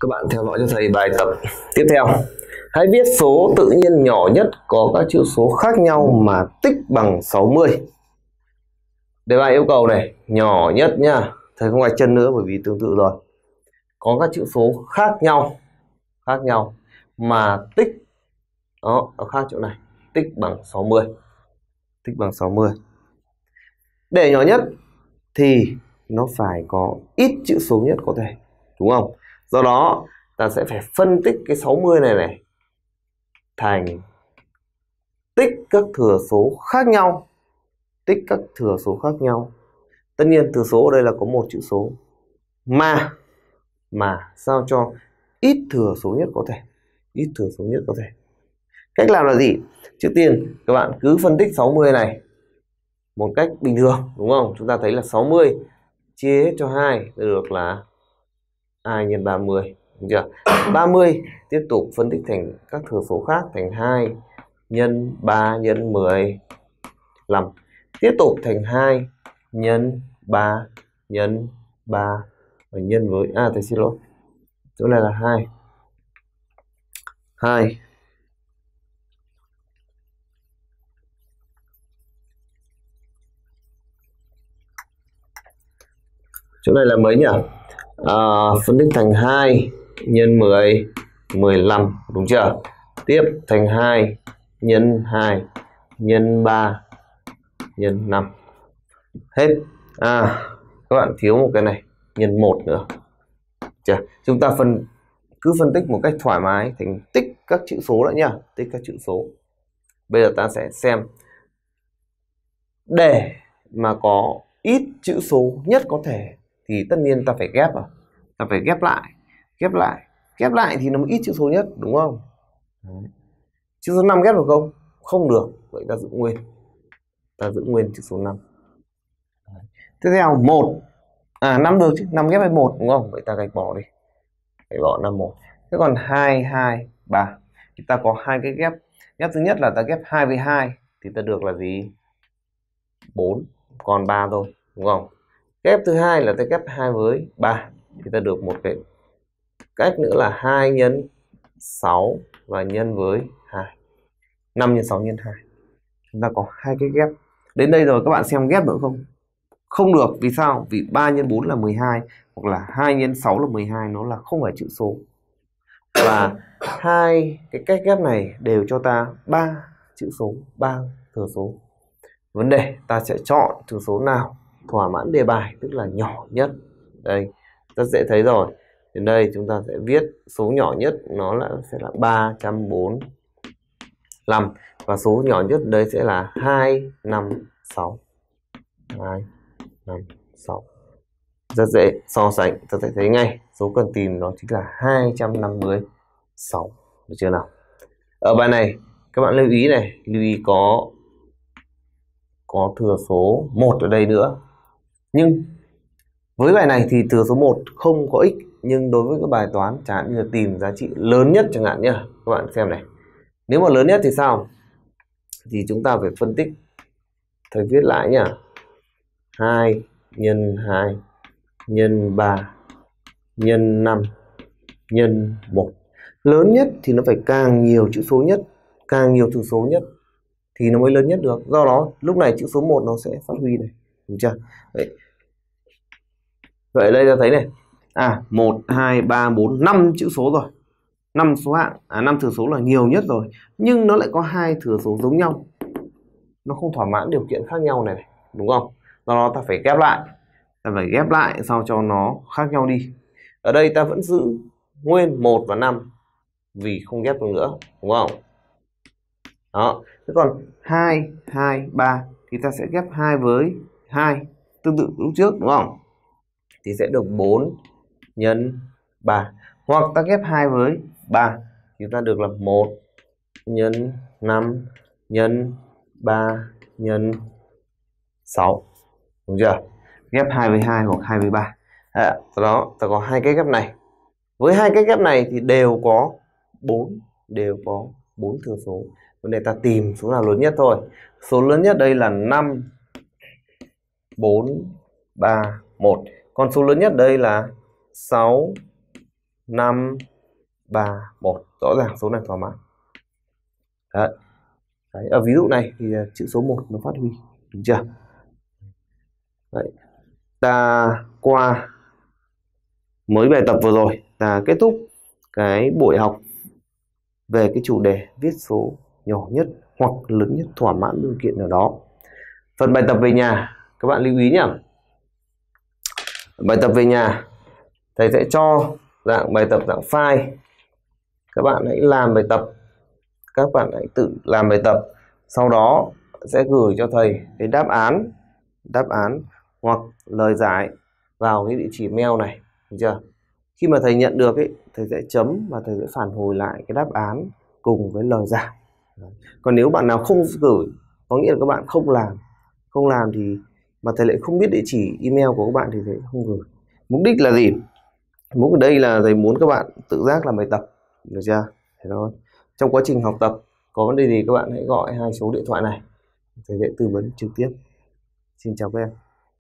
các bạn theo dõi cho thầy bài tập tiếp theo hãy viết số tự nhiên nhỏ nhất có các chữ số khác nhau mà tích bằng 60 đề bài yêu cầu này nhỏ nhất nha thầy không gạch chân nữa bởi vì tương tự rồi có các chữ số khác nhau khác nhau mà tích đó nó khác chỗ này tích bằng 60 tích bằng 60 để nhỏ nhất thì nó phải có ít chữ số nhất có thể đúng không do đó ta sẽ phải phân tích cái 60 này này thành tích các thừa số khác nhau tích các thừa số khác nhau tất nhiên thừa số ở đây là có một chữ số mà mà sao cho ít thừa số nhất có thể ít thừa số nhất có thể cách làm là gì trước tiên các bạn cứ phân tích 60 này một cách bình thường đúng không chúng ta thấy là 60 chia hết cho hai được là 2 nhân 30 đúng chưa 30 tiếp tục phân tích thành các thừa số khác thành 2 nhân 3 nhân 10 5 tiếp tục thành 2 nhân 3 nhân 3 và nhân với à thầy xin lỗi chỗ này là 2 2 chỗ này là mấy nhỉ à, phân tích thành 2 nhân 10 15 đúng chưa tiếp thành 2 nhân 2 nhân 3 nhân 5 hết à các bạn thiếu một cái này nhân 1 nữa chưa chúng ta phân cứ phân tích một cách thoải mái thành tích các chữ số đã nhá tích các chữ số bây giờ ta sẽ xem để mà có ít chữ số nhất có thể thì tất nhiên ta phải ghép vào ta phải ghép lại ghép lại ghép lại thì nó ít chữ số nhất đúng không Đấy. chữ số 5 ghép được không không được vậy ta giữ nguyên ta giữ nguyên chữ số 5 Đấy. tiếp theo một à năm được chứ năm ghép với một đúng không vậy ta gạch bỏ đi gạch bỏ năm một thế còn hai hai ba thì ta có hai cái ghép ghép thứ nhất là ta ghép hai với hai thì ta được là gì 4 còn 3 thôi đúng không ghép thứ hai là ta ghép 2 với 3 thì ta được một cái cách nữa là 2 nhân 6 và nhân với 2 5 nhân 6 nhân 2 chúng ta có hai cái ghép đến đây rồi các bạn xem ghép được không không được vì sao vì 3 nhân 4 là 12 hoặc là 2 nhân 6 là 12 nó là không phải chữ số và hai cái cách ghép này đều cho ta ba chữ số ba thừa số vấn đề ta sẽ chọn thừa số nào thỏa mãn đề bài tức là nhỏ nhất đây rất dễ thấy rồi đến đây chúng ta sẽ viết số nhỏ nhất nó là sẽ là 345 và số nhỏ nhất đây sẽ là 256 256 rất dễ so sánh ta sẽ thấy ngay số cần tìm nó chính là 256 được chưa nào ở bài này các bạn lưu ý này lưu ý có có thừa số 1 ở đây nữa nhưng với bài này thì thừa số 1 không có ích nhưng đối với cái bài toán chẳng hạn như là tìm giá trị lớn nhất chẳng hạn nhá các bạn xem này nếu mà lớn nhất thì sao thì chúng ta phải phân tích thầy viết lại nhá 2 nhân 2 nhân 3 nhân 5 nhân 1 lớn nhất thì nó phải càng nhiều chữ số nhất càng nhiều chữ số nhất thì nó mới lớn nhất được do đó lúc này chữ số 1 nó sẽ phát huy này Đúng chưa? Đấy. Vậy đây ta thấy này. À 1 2 3 4 5 chữ số rồi. 5 số hạng, à 5 thừa số là nhiều nhất rồi, nhưng nó lại có hai thừa số giống nhau. Nó không thỏa mãn điều kiện khác nhau này, này đúng không? Do đó ta phải ghép lại. Ta phải ghép lại sao cho nó khác nhau đi. Ở đây ta vẫn giữ nguyên 1 và 5 vì không ghép được nữa, đúng không? Đó, thế còn 2 2 3 thì ta sẽ ghép 2 với 2 tương tự lúc trước đúng không thì sẽ được 4 nhân 3 hoặc ta ghép 2 với 3 chúng ta được là 1 nhân 5 nhân 3 nhân 6 đúng chưa ghép 2 với 2 hoặc 2 với 3 à, đó ta có hai cái ghép này với hai cái ghép này thì đều có 4 đều có 4 thừa số vấn đề ta tìm số nào lớn nhất thôi số lớn nhất đây là 5 4, 3, 1. Con số lớn nhất đây là 6, 5, 3, 1. Rõ ràng số này thỏa mãn. Đấy. Đấy. Ở ví dụ này thì à, chữ số 1 nó phát huy. Đúng chưa? Đấy. Ta qua mới bài tập vừa rồi là kết thúc cái buổi học về cái chủ đề viết số nhỏ nhất hoặc lớn nhất thỏa mãn điều kiện nào đó. Phần bài tập về nhà các bạn lưu ý nhé bài tập về nhà thầy sẽ cho dạng bài tập dạng file các bạn hãy làm bài tập các bạn hãy tự làm bài tập sau đó sẽ gửi cho thầy cái đáp án đáp án hoặc lời giải vào cái địa chỉ mail này được chưa khi mà thầy nhận được ấy, thầy sẽ chấm và thầy sẽ phản hồi lại cái đáp án cùng với lời giải còn nếu bạn nào không gửi có nghĩa là các bạn không làm không làm thì mà thầy lại không biết địa chỉ email của các bạn thì thầy không gửi mục đích là gì mục ở đây là thầy muốn các bạn tự giác làm bài tập được chưa thế đó trong quá trình học tập có vấn đề gì các bạn hãy gọi hai số điện thoại này thầy sẽ tư vấn trực tiếp xin chào các em